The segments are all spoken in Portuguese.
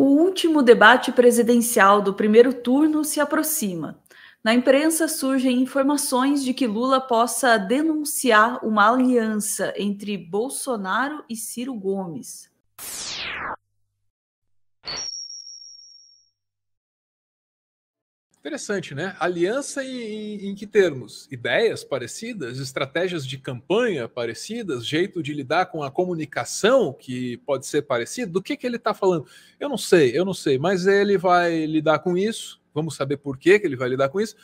O último debate presidencial do primeiro turno se aproxima. Na imprensa surgem informações de que Lula possa denunciar uma aliança entre Bolsonaro e Ciro Gomes. Interessante, né? Aliança em, em, em, que termos? Ideias parecidas, estratégias de campanha parecidas, jeito de lidar com a comunicação que pode ser parecido? Do que, que ele está falando? Eu não sei, eu não sei, mas ele vai lidar com isso. Vamos saber por que, que ele vai lidar com isso.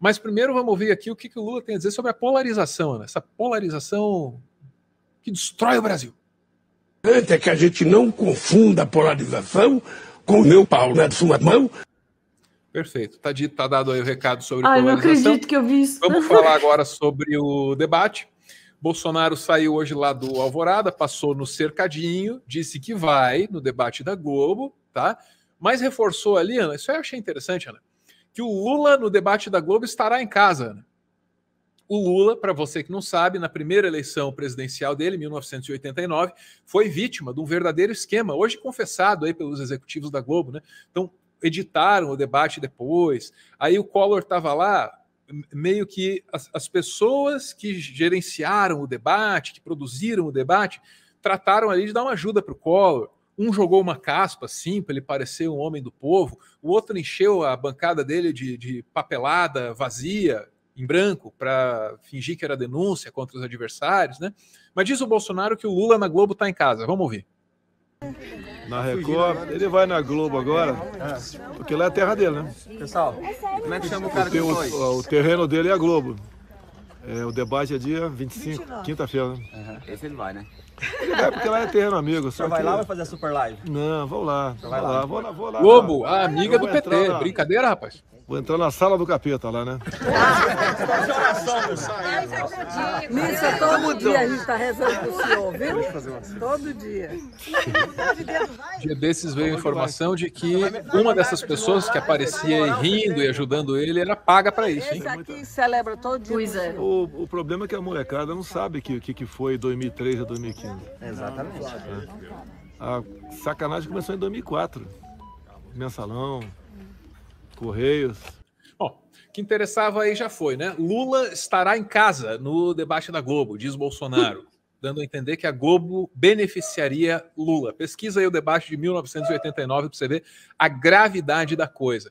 Mas primeiro vamos ouvir aqui o que, que o Lula tem a dizer sobre a polarização, né? essa polarização que destrói o Brasil. É que a gente não confunda polarização com o meu pau na né, sua mão. Perfeito. Tá dito, tá dado aí o recado sobre Ai, polarização. Ah, não acredito que eu vi isso. Vamos falar agora sobre o debate. Bolsonaro saiu hoje lá do Alvorada, passou no cercadinho, disse que vai no debate da Globo, tá? Mas reforçou ali, Ana, isso eu achei interessante, Ana, que o Lula no debate da Globo estará em casa, Ana. O Lula, para você que não sabe, na primeira eleição presidencial dele, 1989, foi vítima de um verdadeiro esquema, hoje confessado aí pelos executivos da Globo, né? Então, editaram o debate depois. Aí o Collor estava lá, meio que as, as, pessoas que gerenciaram o debate, que produziram o debate, trataram ali de dar uma ajuda para o Collor. Um jogou uma caspa, assim, para ele parecer um homem do povo. O outro encheu a bancada dele de, de papelada vazia, em branco, para fingir que era denúncia contra os adversários, né? Mas diz o Bolsonaro que o Lula na Globo está em casa. Vamos ouvir na Record, ele vai na Globo agora, porque lá é a terra dele, né? Pessoal, como é que chama o cara de foi? O, o terreno dele é a Globo. É, o debate é dia 25, quinta-feira. Né? Uhum. Esse ele vai, né? É, porque lá é terreno amigo. Só vai que... lá vai fazer a super live? Não, vou lá. Então vou lá. lá. Vou lá, vou lá. Globo, a amiga do PT. Na... Brincadeira, rapaz. Vou entrar na sala do capeta lá, né? Missa todo dia a gente está rezando pro senhor, viu? Todo dia. Dia desses veio a informação de que uma dessas pessoas que aparecia aí rindo e ajudando ele era paga para isso, hein? Esse aqui celebra todo dia. É. O, o problema é que a molecada não sabe o que, que, que foi 2003 a 2015 ainda. Exatamente. A sacanagem começou em 2004. Mensalão, Correios. Bom, o que interessava aí já foi, né? Lula estará em casa no debate da Globo, diz Bolsonaro, dando a entender que a Globo beneficiaria Lula. Pesquisa aí o debate de 1989 para você ver a gravidade da coisa.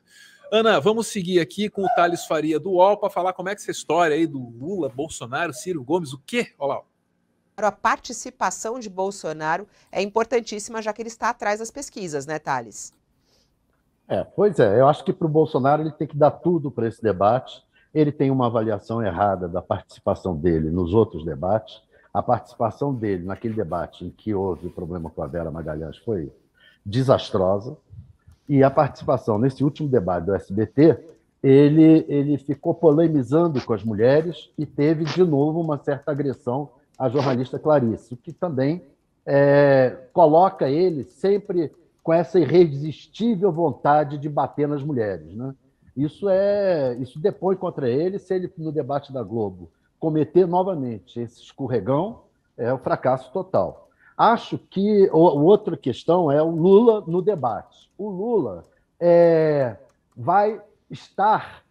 Ana, vamos seguir aqui com o Thales Faria do UOL para falar como é que essa história aí do Lula, Bolsonaro, Ciro Gomes, o quê? Olha lá a participação de Bolsonaro é importantíssima, já que ele está atrás das pesquisas, né, Thales? É, pois é, eu acho que para o Bolsonaro ele tem que dar tudo para esse debate. Ele tem uma avaliação errada da participação dele nos outros debates. A participação dele naquele debate em que houve o problema com a Vera Magalhães foi desastrosa. E a participação nesse último debate do SBT ele, ele ficou polemizando com as mulheres e teve de novo uma certa agressão a jornalista Clarice, o que também é, coloca ele sempre com essa irresistível vontade de bater nas mulheres. Né? Isso é isso depõe contra ele se ele, no debate da Globo, cometer novamente esse escorregão, é o um fracasso total. Acho que o, outra questão é o Lula no debate. O Lula é, vai estar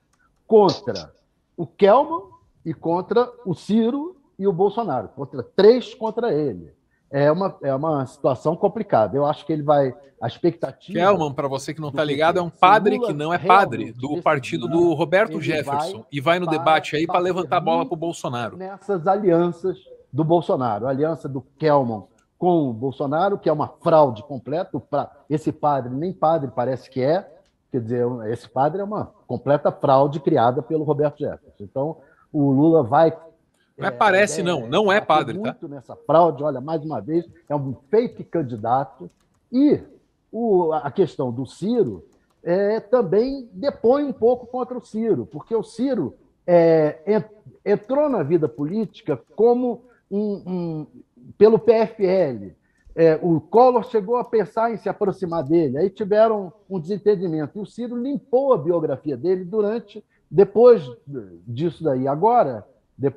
contra o Kelman e contra o Ciro e o Bolsonaro, contra três contra ele. É uma, é uma situação complicada. Eu acho que ele vai. A expectativa. Kelman, para você que não está ligado, é um padre que não é padre, do partido do Roberto Jefferson. Vai e vai no debate aí para levantar a bola para o Bolsonaro. Nessas alianças do Bolsonaro. A aliança do Kelman com o Bolsonaro, que é uma fraude completa. Esse padre, nem padre parece que é. Quer dizer, esse padre é uma completa fraude criada pelo Roberto Jefferson. Então, o Lula vai não é, parece, não. Não é, é padre. Tá? Muito tá? nessa fraude, olha, mais uma vez, é um fake candidato. E o, a questão do Ciro é, também depõe um pouco contra o Ciro, porque o Ciro é, entrou na vida política como um, um pelo PFL. É, o Collor chegou a pensar em se aproximar dele, aí tiveram um desentendimento. E o Ciro limpou a biografia dele durante, depois disso daí. Agora, de,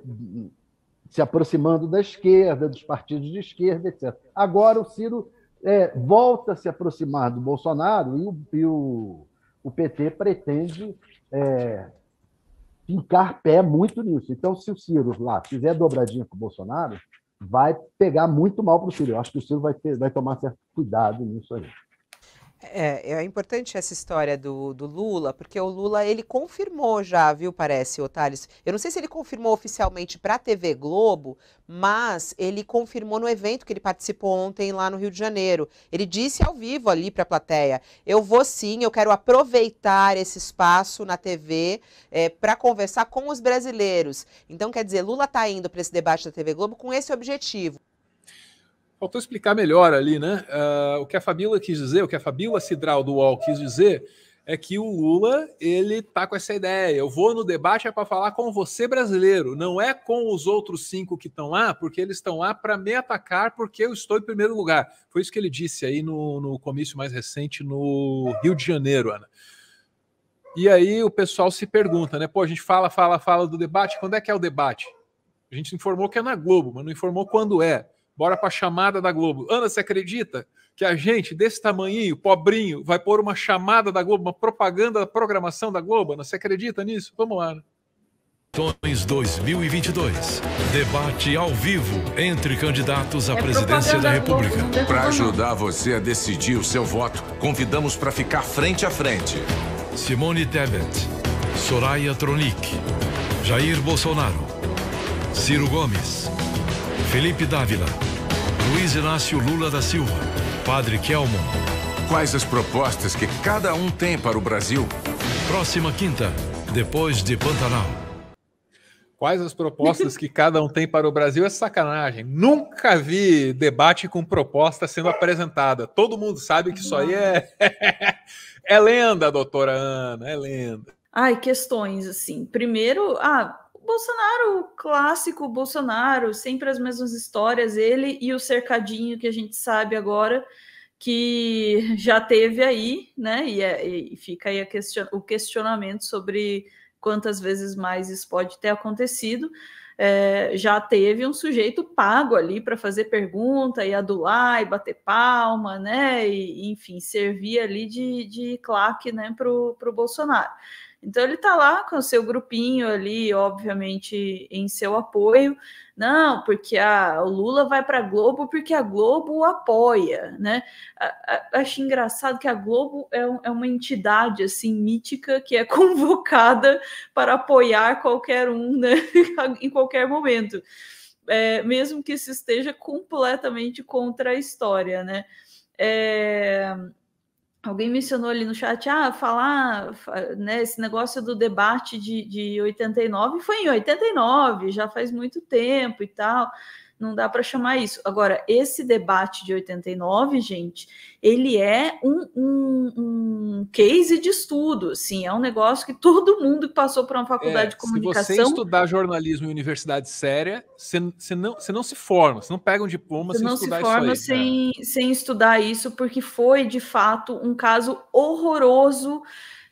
se aproximando da esquerda, dos partidos de esquerda, etc. Agora o Ciro é, volta a se aproximar do Bolsonaro e o, e o, o PT pretende é, pé muito nisso. Então, se o Ciro lá fizer dobradinha com o Bolsonaro, vai pegar muito mal para o Ciro. Eu acho que o Ciro vai, ter, vai tomar certo cuidado nisso aí. É, é importante essa história do, do Lula, porque o Lula, ele confirmou já, viu, parece, Otales. Eu não sei se ele confirmou oficialmente para a TV Globo, mas ele confirmou no evento que ele participou ontem lá no Rio de Janeiro. Ele disse ao vivo ali para a plateia, eu vou sim, eu quero aproveitar esse espaço na TV é, eh, para conversar com os brasileiros. Então, quer dizer, Lula está indo para esse debate da TV Globo com esse objetivo faltou explicar melhor ali, né? Uh, o que a Fabíola quis dizer, o que a Fabíola Cidral do UOL quis dizer, é que o Lula ele tá com essa ideia. Eu vou no debate é para falar com você brasileiro, não é com os outros cinco que estão lá, porque eles estão lá para me atacar porque eu estou em primeiro lugar. Foi isso que ele disse aí no, no comício mais recente no Rio de Janeiro, Ana. E aí o pessoal se pergunta, né? Pô, a gente fala, fala, fala do debate, quando é que é o debate? A gente informou que é na Globo, mas não informou quando é. Bora para a chamada da Globo. Ana, você acredita que a gente, desse tamanhinho, pobrinho, vai pôr uma chamada da Globo, uma propaganda da programação da Globo? Ana, você acredita nisso? Vamos lá. Ana. Né? 2022. Debate ao vivo entre candidatos à é presidência da República. Para ajudar você a decidir o seu voto, convidamos para ficar frente a frente. Simone Tebet, Soraya Tronic, Jair Bolsonaro, Ciro Gomes, Felipe Dávila. Luiz Inácio Lula da Silva, Padre Kelmon. Quais as propostas que cada um tem para o Brasil? Próxima quinta, depois de Pantanal. Quais as propostas que cada um tem para o Brasil é sacanagem. Nunca vi debate com proposta sendo apresentada. Todo mundo sabe que isso aí é, é lenda, doutora Ana, é lenda. Ai, questões assim. Primeiro, ah, Bolsonaro clássico, Bolsonaro, sempre as mesmas histórias, ele e o cercadinho que a gente sabe agora que já teve aí, né? E, é, e fica aí question, o questionamento sobre quantas vezes mais isso pode ter acontecido. É, já teve um sujeito pago ali para fazer pergunta e adular e bater palma, né? E, enfim, servir ali de, de claque né, para o Bolsonaro. Então ele está lá com o seu grupinho ali, obviamente em seu apoio. Não, porque a, o Lula vai para a Globo porque a Globo o apoia, né? A, a, acho engraçado que a Globo é, um, é, uma entidade assim mítica que é convocada para apoiar qualquer um, né? em qualquer momento, é, mesmo que se esteja completamente contra a história, né? É, Alguém mencionou ali no chat, ah, falar né, esse negócio do debate de, de 89 foi em 89, já faz muito tempo e tal não dá para chamar isso. Agora, esse debate de 89, gente, ele é um, um, um case de estudo, assim, é um negócio que todo mundo que passou para uma é, faculdade é, de comunicação... Se você estudar jornalismo em universidade séria, você, não, você não se forma, você não pega um diploma sem estudar não se forma aí, sem, né? sem estudar isso, porque foi, de fato, um caso horroroso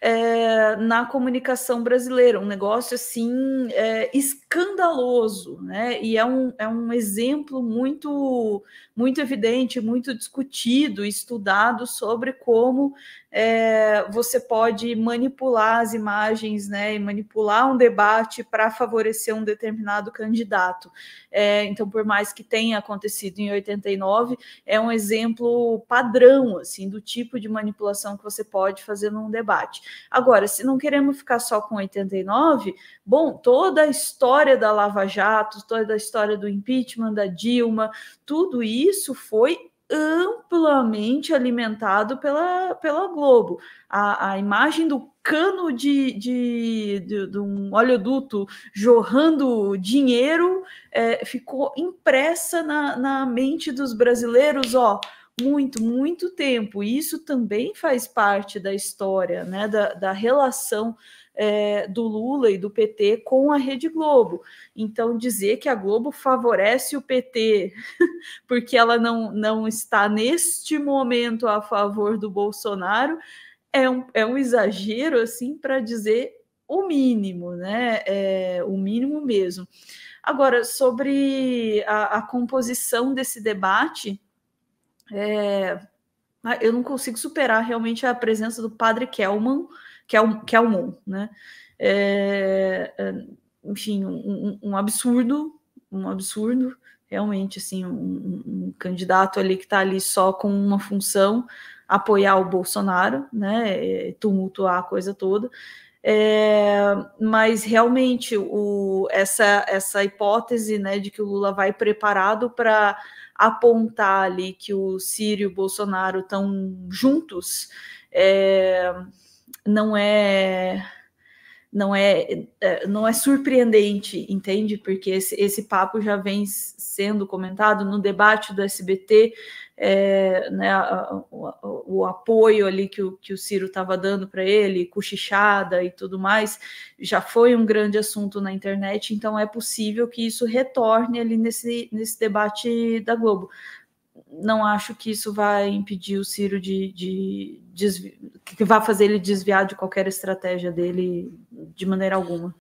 é, na comunicação brasileira, um negócio assim é, eh, escravo escandaloso, né? E é um, é um exemplo muito, muito evidente, muito discutido, estudado sobre como é, você pode manipular as imagens, né? E manipular um debate para favorecer um determinado candidato. É, então, por mais que tenha acontecido em 89, é um exemplo padrão, assim, do tipo de manipulação que você pode fazer num debate. Agora, se não queremos ficar só com 89, bom, toda a história história da Lava Jato, toda a história do impeachment da Dilma, tudo isso foi amplamente alimentado pela, pela Globo. A, a imagem do cano de, de, de, de um oleoduto jorrando dinheiro é, ficou impressa na, na mente dos brasileiros, ó, muito, muito tempo. isso também faz parte da história, né, da, da relação é, do Lula e do PT com a Rede Globo. Então, dizer que a Globo favorece o PT porque ela não, não está neste momento a favor do Bolsonaro é um, é um exagero assim para dizer o mínimo, né? É, o mínimo mesmo. Agora, sobre a, a composição desse debate, é, eu não consigo superar realmente a presença do padre Kelman que é o, que é né? É, é enfim, um, um, absurdo, um absurdo, realmente, assim, um, um candidato ali que está ali só com uma função, apoiar o Bolsonaro, né? É, tumultuar a coisa toda. É, mas realmente o, essa, essa hipótese né, de que o Lula vai preparado para apontar ali que o Ciro e o Bolsonaro estão juntos é, não é não é, é, não é surpreendente, entende? Porque esse, esse papo já vem sendo comentado no debate do SBT, é, né, o, o, apoio ali que o, que o Ciro estava dando para ele, cochichada e tudo mais, já foi um grande assunto na internet, então é possível que isso retorne ali nesse, nesse debate da Globo não acho que isso vai impedir o Ciro de, de, que vai fazer ele desviar de qualquer estratégia dele de maneira alguma.